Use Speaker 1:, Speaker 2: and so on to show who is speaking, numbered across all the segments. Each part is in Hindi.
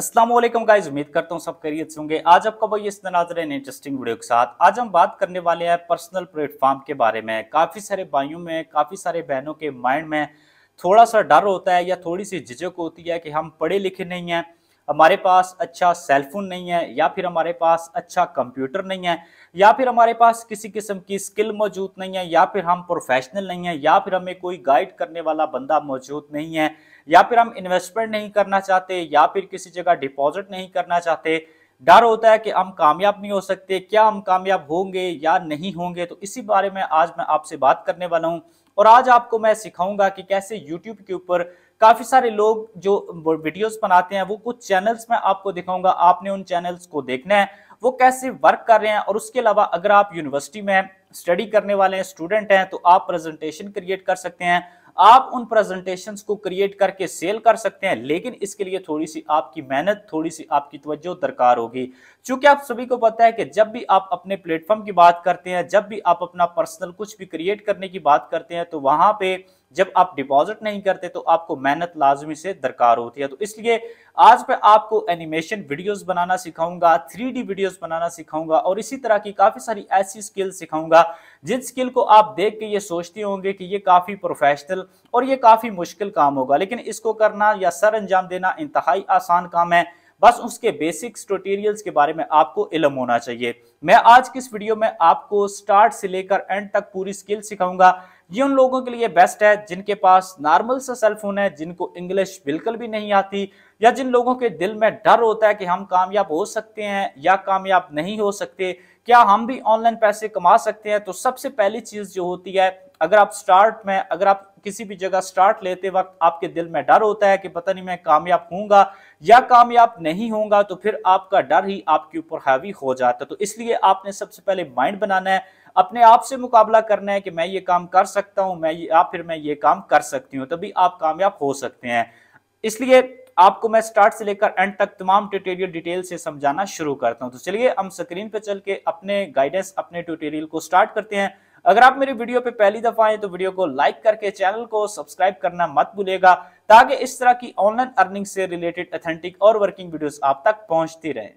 Speaker 1: असलम गाइज उम्मीद करता हूँ सब खैरियत होंगे आज आपका भाई इस है इंटरेस्टिंग वीडियो के साथ आज हम बात करने वाले हैं पर्सनल प्लेटफॉर्म के बारे में काफ़ी सारे भाइयों में काफ़ी सारे बहनों के माइंड में थोड़ा सा डर होता है या थोड़ी सी झिझक होती है कि हम पढ़े लिखे नहीं हैं हमारे पास अच्छा सेलफोन नहीं है या फिर हमारे पास अच्छा कंप्यूटर नहीं है या फिर हमारे पास किसी किस्म की स्किल मौजूद नहीं है या फिर हम प्रोफेशनल नहीं है या फिर हमें कोई गाइड करने वाला बंदा मौजूद नहीं है या फिर हम इन्वेस्टमेंट नहीं करना चाहते या फिर किसी जगह डिपॉजिट नहीं करना चाहते डर होता है कि हम कामयाब नहीं हो सकते क्या हम कामयाब होंगे या नहीं होंगे तो इसी बारे में आज मैं आपसे बात करने वाला हूँ और आज आपको मैं सिखाऊंगा कि कैसे YouTube के ऊपर काफी सारे लोग जो वीडियोस बनाते हैं वो कुछ चैनल्स में आपको दिखाऊंगा आपने उन चैनल्स को देखना है वो कैसे वर्क कर रहे हैं और उसके अलावा अगर आप यूनिवर्सिटी में स्टडी करने वाले हैं स्टूडेंट हैं तो आप प्रेजेंटेशन क्रिएट कर सकते हैं आप उन प्रेजेंटेशन को क्रिएट करके सेल कर सकते हैं लेकिन इसके लिए थोड़ी सी आपकी मेहनत थोड़ी सी आपकी तवज्जो दरकार होगी क्योंकि आप सभी को पता है कि जब भी आप अपने प्लेटफॉर्म की बात करते हैं जब भी आप अपना पर्सनल कुछ भी क्रिएट करने की बात करते हैं तो वहां पे जब आप डिपॉजिट नहीं करते तो आपको मेहनत लाजमी से दरकार होती है तो इसलिए आज मैं आपको एनिमेशन वीडियोस बनाना सिखाऊंगा थ्री वीडियोज़ बनाना सिखाऊंगा और इसी तरह की काफ़ी सारी ऐसी स्किल सिखाऊंगा जिन स्किल को आप देख के ये सोचते होंगे कि ये काफ़ी प्रोफेशनल और ये काफ़ी मुश्किल काम होगा लेकिन इसको करना या सर अंजाम देना इंतहाई आसान काम है बस उसके बेसिक्स ट्यूटोरियल्स के बारे में आपको इलम होना चाहिए मैं आज किस वीडियो में आपको स्टार्ट से लेकर एंड तक पूरी स्किल सिखाऊंगा ये उन लोगों के लिए बेस्ट है जिनके पास नॉर्मल सा सेल फोन है जिनको इंग्लिश बिल्कुल भी नहीं आती या जिन लोगों के दिल में डर होता है कि हम कामयाब हो सकते हैं या कामयाब नहीं हो सकते क्या हम भी ऑनलाइन पैसे कमा सकते हैं तो सबसे पहली चीज जो होती है अगर आप स्टार्ट में अगर आप किसी भी जगह स्टार्ट लेते वक्त आपके दिल में डर होता है कि पता नहीं मैं कामयाब हूंगा या कामयाब नहीं होगा तो फिर आपका डर ही आपके ऊपर हावी हो जाता तो इसलिए आपने सबसे पहले माइंड बनाना है अपने आप से मुकाबला करना है कि मैं ये काम कर सकता हूं मैं या फिर मैं ये काम कर सकती हूं तभी आप कामयाब हो सकते हैं इसलिए आपको मैं स्टार्ट से लेकर एंड तक तमाम ट्यूटोरियल डिटेल से समझाना शुरू करता हूं तो चलिए हम स्क्रीन पर चल के अपने गाइडेंस अपने ट्यूटोरियल को स्टार्ट करते हैं अगर आप मेरी वीडियो पे पहली दफा आए तो वीडियो को लाइक करके चैनल को सब्सक्राइब करना मत भूलेगा ताकि इस तरह की ऑनलाइन अर्निंग से रिलेटेड अथेंटिक और वर्किंग वीडियोस आप तक पहुंचती रहे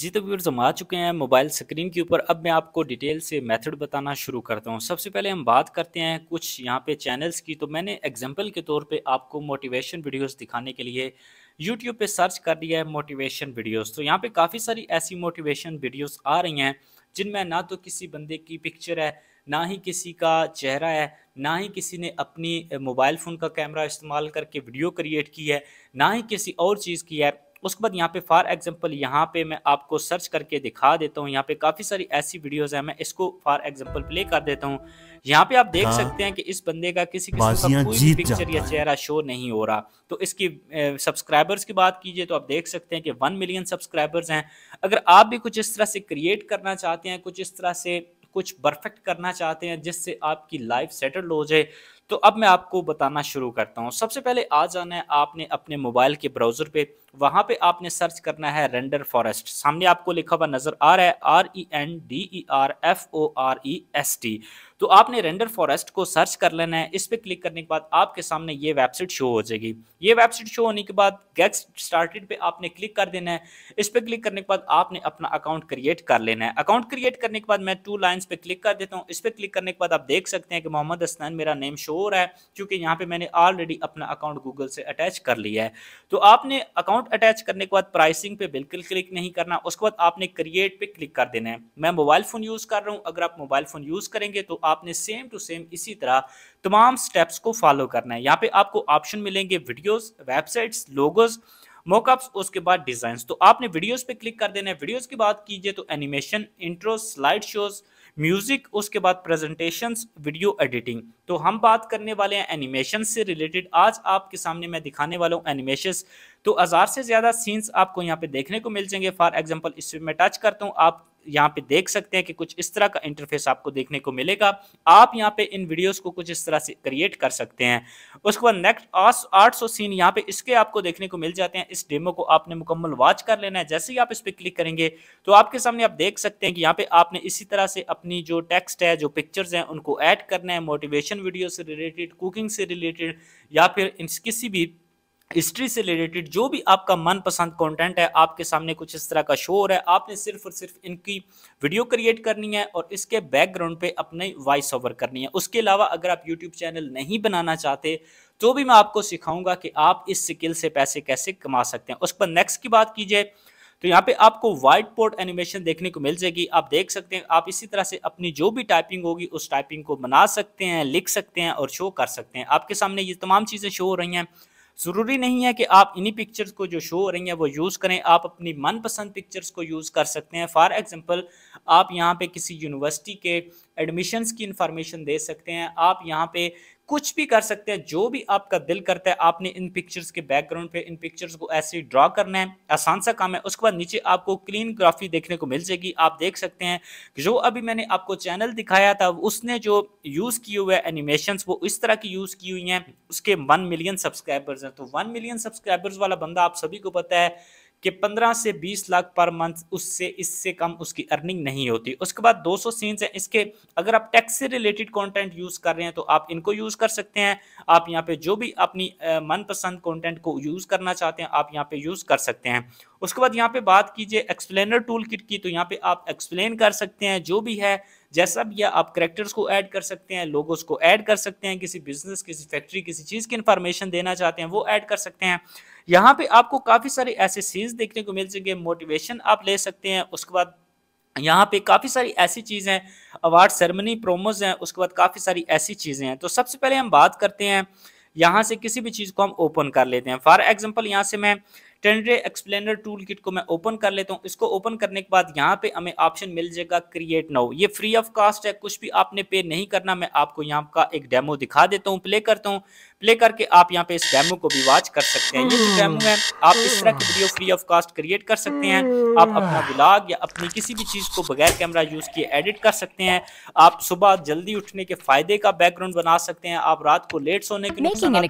Speaker 1: जी तो व्यूअर्स हम आ चुके हैं मोबाइल स्क्रीन के ऊपर अब मैं आपको डिटेल से मेथड बताना शुरू करता हूं सबसे पहले हम बात करते हैं कुछ यहाँ पे चैनल्स की तो मैंने एग्जांपल के तौर पे आपको मोटिवेशन वीडियोस दिखाने के लिए यूट्यूब पे सर्च कर लिया है मोटिवेशन वीडियोस तो यहाँ पे काफ़ी सारी ऐसी मोटिवेशन वीडियोज आ रही हैं जिनमें ना तो किसी बंदे की पिक्चर है ना ही किसी का चेहरा है ना ही किसी ने अपनी मोबाइल फ़ोन का कैमरा इस्तेमाल करके वीडियो क्रिएट की है ना ही किसी और चीज़ की है उसके बाद यहाँ पे फॉर एग्जांपल यहाँ पे मैं आपको सर्च करके दिखा देता हूँ यहाँ पे काफ़ी सारी ऐसी वीडियोस हैं मैं इसको फॉर एग्जांपल प्ले कर देता हूँ यहाँ पे आप देख हाँ, सकते हैं कि इस बंदे का किसी किस्म का कोई पिक्चर या चेहरा शो नहीं हो रहा तो इसकी सब्सक्राइबर्स की बात कीजिए तो आप देख सकते हैं कि वन मिलियन सब्सक्राइबर्स हैं अगर आप भी कुछ इस तरह से क्रिएट करना चाहते हैं कुछ इस तरह से कुछ परफेक्ट करना चाहते हैं जिससे आपकी लाइफ सेटल हो जाए तो अब मैं आपको बताना शुरू करता हूँ सबसे पहले आ जाना है आपने अपने मोबाइल के ब्राउज़र पे वहां पे आपने सर्च करना है रेंडर फॉरेस्ट सामने आपको लिखा हुआ नज़र आ रहा है R E N D E R F O R E S T तो आपने रेंडर फॉरेस्ट को सर्च कर लेना है इस पर क्लिक करने के बाद आपके सामने ये वेबसाइट शो हो जाएगी ये वेबसाइट शो होने के बाद गेट्स स्टार्टेड पे आपने क्लिक कर देना है इस पर क्लिक करने के बाद आपने अपना अकाउंट क्रिएट कर लेना है अकाउंट क्रिएट करने के बाद मैं टू लाइन्स पे क्लिक कर देता हूँ इस पर क्लिक करने के बाद आप देख सकते हैं कि मोहम्मद हसनैन मेरा नेम शो स्टोर है क्योंकि यहाँ पे मैंने ऑलरेडी अपना अकाउंट गूगल से अटैच कर लिया है तो आपने अकाउंट अटैच करने के बाद प्राइसिंग पे बिल्कुल क्लिक नहीं करना उसके बाद आपने क्रिएट पे क्लिक कर देना है मैं मोबाइल फ़ोन यूज़ कर रहा हूँ अगर आप मोबाइल फ़ोन यूज़ करेंगे तो आपने सेम टू सेम इसी तरह तमाम स्टेप्स को फॉलो करना है यहाँ पे आपको ऑप्शन मिलेंगे वीडियोज वेबसाइट्स लोगोज मोकअप्स उसके बाद डिजाइन तो आपने वीडियोस पे क्लिक कर देना है वीडियोस की बात कीजिए तो animation intro slide shows music उसके बाद प्रेजेंटेशंस वीडियो एडिटिंग तो हम बात करने वाले हैं एनिमेशन से रिलेटेड आज आपके सामने मैं दिखाने वाला हूँ एनिमेशन तो हज़ार से ज़्यादा सीन्स आपको यहाँ पे देखने को मिल जाएंगे फॉर एग्जाम्पल इसमें मैं टच करता हूँ आप यहाँ पे देख सकते हैं कि कुछ इस तरह का इंटरफेस आपको देखने को मिलेगा आप यहाँ पे इन वीडियोस को कुछ इस तरह से क्रिएट कर सकते हैं उसके बाद नेक्स्ट आठ सौ सीन यहाँ पे इसके आपको देखने को मिल जाते हैं इस डेमो को आपने मुकम्मल वॉच कर लेना है जैसे ही आप इस पर क्लिक करेंगे तो आपके सामने आप देख सकते हैं कि यहाँ पे आपने इसी तरह से अपनी जो टेक्स्ट है जो पिक्चर्स है उनको एड करना है मोटिवेशन एजुकेशन वीडियो से रिलेटेड कुकिंग से रिलेटेड या फिर किसी भी हिस्ट्री से रिलेटेड जो भी आपका मनपसंद कंटेंट है आपके सामने कुछ इस तरह का शो हो रहा है आपने सिर्फ और सिर्फ इनकी वीडियो क्रिएट करनी है और इसके बैकग्राउंड पे अपने वॉइस ओवर करनी है उसके अलावा अगर आप यूट्यूब चैनल नहीं बनाना चाहते तो भी मैं आपको सिखाऊंगा कि आप इस स्किल से पैसे कैसे कमा सकते हैं उस पर नेक्स्ट की बात कीजिए तो यहाँ पे आपको वाइट बोर्ड एनिमेशन देखने को मिल जाएगी आप देख सकते हैं आप इसी तरह से अपनी जो भी टाइपिंग होगी उस टाइपिंग को बना सकते हैं लिख सकते हैं और शो कर सकते हैं आपके सामने ये तमाम चीज़ें शो हो रही हैं ज़रूरी नहीं है कि आप इन्हीं पिक्चर्स को जो शो हो रही हैं वो यूज़ करें आप अपनी मनपसंद पिक्चर्स को यूज़ कर सकते हैं फॉर एग्जाम्पल आप यहाँ पे किसी यूनिवर्सिटी के एडमिशन्स की इन्फॉर्मेशन दे सकते हैं आप यहाँ पे कुछ भी कर सकते हैं जो भी आपका दिल करता है आपने इन पिक्चर्स के बैकग्राउंड पे इन पिक्चर्स को ऐसे ही ड्रॉ करना है आसान सा काम है उसके बाद नीचे आपको क्लीन ग्राफी देखने को मिल जाएगी आप देख सकते हैं जो अभी मैंने आपको चैनल दिखाया था उसने जो यूज़ किए हुए एनिमेशन वो इस तरह की यूज़ की हुई हैं उसके वन मिलियन सब्सक्राइबर्स हैं तो वन मिलियन सब्सक्राइबर्स वाला बंदा आप सभी को पता है कि 15 से 20 लाख पर मंथ उससे इससे कम उसकी अर्निंग नहीं होती उसके बाद 200 सीन्स हैं इसके अगर आप टैक्स से रिलेटेड कंटेंट यूज़ कर रहे हैं तो आप इनको यूज़ कर सकते हैं आप यहाँ पे जो भी अपनी मनपसंद कंटेंट को यूज़ करना चाहते हैं आप यहाँ पे यूज़ कर सकते हैं उसके बाद यहाँ पे बात कीजिए एक्सप्लेनर टूल किट की तो यहाँ पे आप एक्सप्लेन कर सकते हैं जो भी है जैसा भी है आप करेक्टर्स को ऐड कर सकते हैं लोगों को ऐड कर सकते हैं किसी बिजनेस किसी फैक्ट्री किसी चीज़ की इन्फॉर्मेशन देना चाहते हैं वो ऐड कर सकते हैं यहाँ पे आपको काफ़ी सारे ऐसे सीन्स देखने को मिल जाएंगे मोटिवेशन आप ले सकते हैं उसके बाद यहाँ पे काफ़ी सारी ऐसी चीज़ें हैं अवार्ड सेरेमनी प्रोमोज हैं उसके बाद काफ़ी सारी ऐसी चीज़ें हैं तो सबसे पहले हम बात करते हैं यहाँ से किसी भी चीज़ को हम ओपन कर लेते हैं फॉर एग्जाम्पल यहाँ से मैं टेंडरे एक्सप्लेनर टूल किट को मैं ओपन कर लेता हूँ इसको ओपन करने के बाद यहाँ पे हमें ऑप्शन मिल जाएगा क्रिएट नाउ ये फ्री ऑफ कास्ट है कुछ भी आपने पे नहीं करना मैं आपको यहाँ का एक डेमो दिखा देता हूँ प्ले करता हूँ प्ले करके आप यहाँ पे इस डेमो को भी वॉच कर सकते हैं ये जो डेमो है आप इस तरह की video free of cost create कर सकते हैं आप अपना ब्लॉग या अपनी किसी भी चीज़ को बगैर कैमरा यूज़ किए एडिट कर सकते हैं आप सुबह जल्दी उठने के फायदे का बैकग्राउंड बना सकते हैं आप रात को लेट सोने के लिए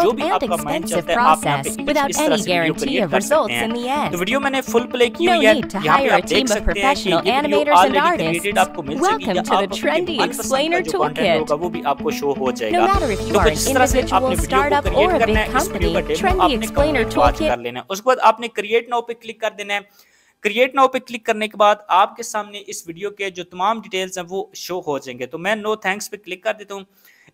Speaker 1: जो भी आपका माइंड चलता है आप task without any guarantee of results in the end. Video मैंने फुल प्ले की हुई है यहां पे आप देख सकते हैं कि ये वीडियो ऑलरेडी क्रिएटेड आपको मिल चुकी है आपको ट्रेंडी एक्सप्लेनर टूलकिट होगा वो भी आपको शो हो जाएगा तो कुछ इस तरह से आपने वीडियो को क्रिएट करना है इस वीडियो का डेमो आपने तो कर लेना है उसके बाद आपने क्रिएट नाउ पे क्लिक कर देना है क्रिएट नाउ पे क्लिक करने के बाद आपके सामने इस वीडियो के जो तमाम डिटेल्स हैं वो शो हो जाएंगे तो मैं नो थैंक्स पे क्लिक कर देता हूँ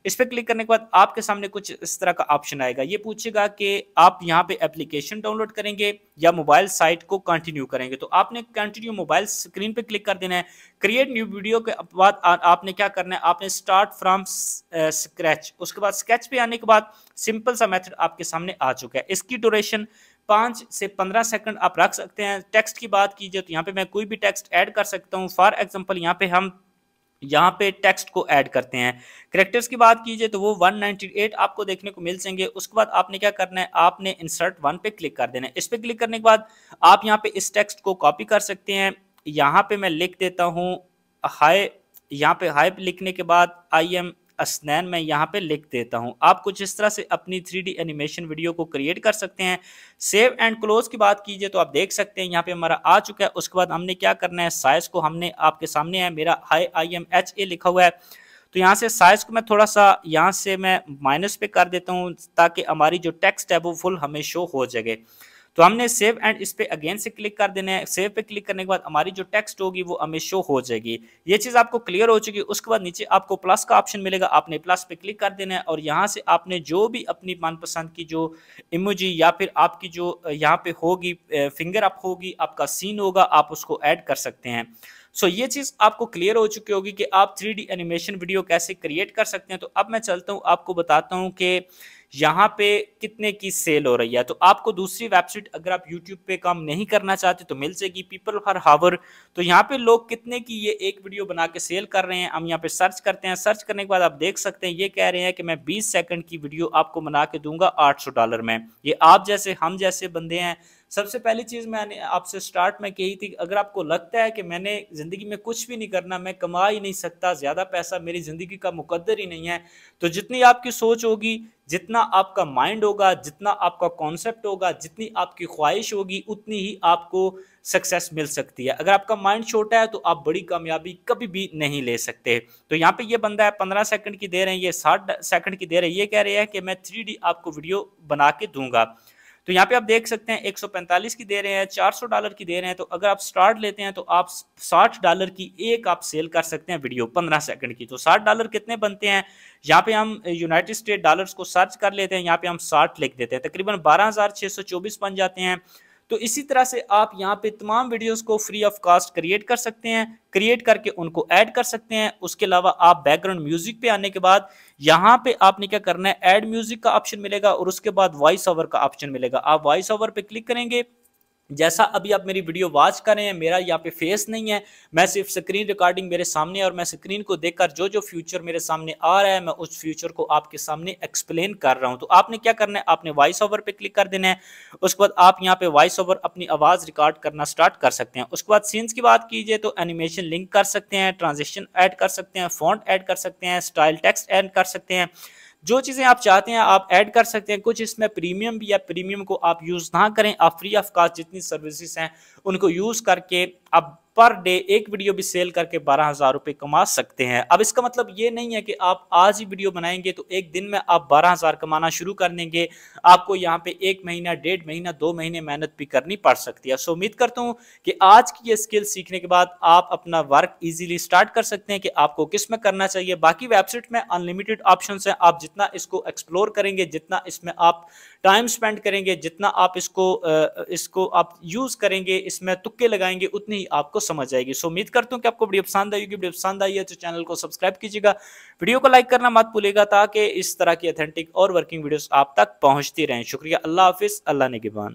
Speaker 1: इस पर क्लिक करने के बाद आपके सामने कुछ इस तरह का ऑप्शन आएगा ये पूछेगा कि आप यहाँ पे एप्लीकेशन डाउनलोड करेंगे या मोबाइल साइट को कंटिन्यू करेंगे तो आपने कंटिन्यू मोबाइल स्क्रीन पे क्लिक कर देना है क्रिएट न्यू वीडियो के बाद आपने क्या करना है आपने स्टार्ट फ्रॉम स्क्रैच उसके बाद स्केच पे आने के बाद सिंपल सा मैथड आपके सामने आ चुका है इसकी ड्यूरेशन पाँच से पंद्रह सेकंड आप रख सकते हैं टेक्स्ट की बात कीजिए तो यहाँ पे मैं कोई भी टेक्स्ट ऐड कर सकता हूँ फॉर एग्जांपल यहाँ पे हम यहाँ पे टेक्स्ट को ऐड करते हैं करेक्टर्स की बात कीजिए तो वो 198 आपको देखने को मिल जाएंगे उसके बाद आपने क्या करना है आपने इंसर्ट वन पे क्लिक कर देना है इस पे क्लिक करने के बाद आप यहाँ पे इस टेक्स्ट को कॉपी कर सकते हैं यहाँ पे मैं लिख देता हूँ हाई यहाँ पे हाई लिखने के बाद आई एम असनैन मैं यहाँ पे लिख देता हूँ आप कुछ इस तरह से अपनी थ्री एनिमेशन वीडियो को क्रिएट कर सकते हैं सेव एंड क्लोज की बात कीजिए तो आप देख सकते हैं यहाँ पे हमारा आ चुका है उसके बाद हमने क्या करना है साइज को हमने आपके सामने है मेरा आई आई एम एच ए लिखा हुआ है तो यहाँ से साइज को मैं थोड़ा सा यहाँ से मैं माइनस पे कर देता हूँ ताकि हमारी जो टेक्स्ट है वो फुल हमें शो हो जाए तो हमने सेव एंड इस पर अगेन से क्लिक कर देना है सेव पे क्लिक करने के बाद हमारी जो टेक्स्ट होगी वो हमें शो हो जाएगी ये चीज़ आपको क्लियर हो चुकी है उसके बाद नीचे आपको प्लस का ऑप्शन मिलेगा आपने प्लस पे क्लिक कर देना है और यहाँ से आपने जो भी अपनी मनपसंद की जो इमोजी या फिर आपकी जो यहाँ पे होगी फिंगर अप होगी आपका सीन होगा आप उसको ऐड कर सकते हैं सो ये चीज आपको क्लियर हो चुकी होगी कि आप थ्री एनिमेशन वीडियो कैसे क्रिएट कर सकते हैं तो अब मैं चलता हूँ आपको बताता हूँ कि यहाँ पे कितने की सेल हो रही है तो आपको दूसरी वेबसाइट अगर आप यूट्यूब पे काम नहीं करना चाहते तो मिल जाएगी पीपल फॉर हावर तो यहाँ पे लोग कितने की ये एक वीडियो बना के सेल कर रहे हैं हम यहाँ पे सर्च करते हैं सर्च करने के बाद आप देख सकते हैं ये कह रहे हैं कि मैं 20 सेकंड की वीडियो आपको बना के दूंगा 800 डॉलर में ये आप जैसे हम जैसे बंदे हैं सबसे पहली चीज़ मैंने आपसे स्टार्ट में कही थी अगर आपको लगता है कि मैंने ज़िंदगी में कुछ भी नहीं करना मैं कमा ही नहीं सकता ज़्यादा पैसा मेरी ज़िंदगी का मुकद्दर ही नहीं है तो जितनी आपकी सोच होगी जितना आपका माइंड होगा जितना आपका कॉन्सेप्ट होगा जितनी आपकी ख्वाहिश होगी उतनी ही आपको सक्सेस मिल सकती है अगर आपका माइंड छोटा है तो आप बड़ी कामयाबी कभी भी नहीं ले सकते तो यहाँ पे ये बंदा है पंद्रह सेकंड की दे रहे हैं ये साठ सेकंड की दे रहे हैं ये कह रहे हैं कि मैं थ्री आपको वीडियो बना के दूंगा तो यहाँ पे आप देख सकते हैं 145 की दे रहे हैं 400 डॉलर की दे रहे हैं तो अगर आप स्टार्ट लेते हैं तो आप 60 डॉलर की एक आप सेल कर सकते हैं वीडियो 15 सेकंड की तो 60 डॉलर कितने बनते हैं यहाँ पे हम यूनाइटेड स्टेट डॉलर्स को सर्च कर लेते हैं यहाँ पे हम 60 लिख देते हैं तकरीबन बारह बन जाते हैं तो इसी तरह से आप यहाँ पे तमाम वीडियोस को फ्री ऑफ कॉस्ट क्रिएट कर सकते हैं क्रिएट करके उनको ऐड कर सकते हैं उसके अलावा आप बैकग्राउंड म्यूजिक पे आने के बाद यहाँ पे आपने क्या करना है ऐड म्यूजिक का ऑप्शन मिलेगा और उसके बाद वॉइस ओवर का ऑप्शन मिलेगा आप वॉइस ओवर पे क्लिक करेंगे जैसा अभी आप मेरी वीडियो वॉच कर रहे हैं मेरा यहाँ पे फेस नहीं है मैं सिर्फ स्क्रीन रिकॉर्डिंग मेरे सामने और मैं स्क्रीन को देखकर जो जो फ्यूचर मेरे सामने आ रहा है मैं उस फ्यूचर को आपके सामने एक्सप्लेन कर रहा हूँ तो आपने क्या करना है आपने वॉइस ओवर पे क्लिक कर देना है उसके बाद आप यहाँ पे वॉइस ओवर अपनी आवाज़ रिकॉर्ड करना स्टार्ट कर सकते हैं उसके बाद सीन्स की बात कीजिए तो एनिमेशन लिंक कर सकते हैं ट्रांजेक्शन ऐड कर सकते हैं फॉन्ट ऐड कर सकते हैं स्टाइल टेक्स्ट ऐड कर सकते हैं जो चीज़ें आप चाहते हैं आप ऐड कर सकते हैं कुछ इसमें प्रीमियम भी है प्रीमियम को आप यूज़ ना करें आप फ्री ऑफ कास्ट जितनी सर्विसेज हैं उनको यूज़ करके आप पर डे एक वीडियो भी सेल करके बारह हजार रुपए कमा सकते हैं अब इसका मतलब ये नहीं है कि आप आज ही वीडियो बनाएंगे तो एक दिन में आप बारह हजार कमाना शुरू कर देंगे आपको यहाँ पे एक महीना डेढ़ महीना दो महीने मेहनत भी करनी पड़ सकती है सो उम्मीद करता हूँ कि आज की ये स्किल सीखने के बाद आप अपना वर्क इजीली स्टार्ट कर सकते हैं कि आपको किस में करना चाहिए बाकी वेबसाइट में अनलिमिटेड ऑप्शन है आप जितना इसको एक्सप्लोर करेंगे जितना इसमें आप टाइम स्पेंड करेंगे जितना आप इसको इसको आप यूज करेंगे इसमें तुक्के लगाएंगे उतनी ही आपको समझ आएगी सो उम्मीद करता हूँ कि आपको वीडियो पसंद आई वीडियो पसंद आई है तो चैनल को सब्सक्राइब कीजिएगा वीडियो को लाइक करना मत भूलेगा ताकि इस तरह की अथेंटिक और वर्किंग वीडियोस आप तक पहुंचती रहें शुक्रिया अल्लाह हाफिज़ अल्लाह ने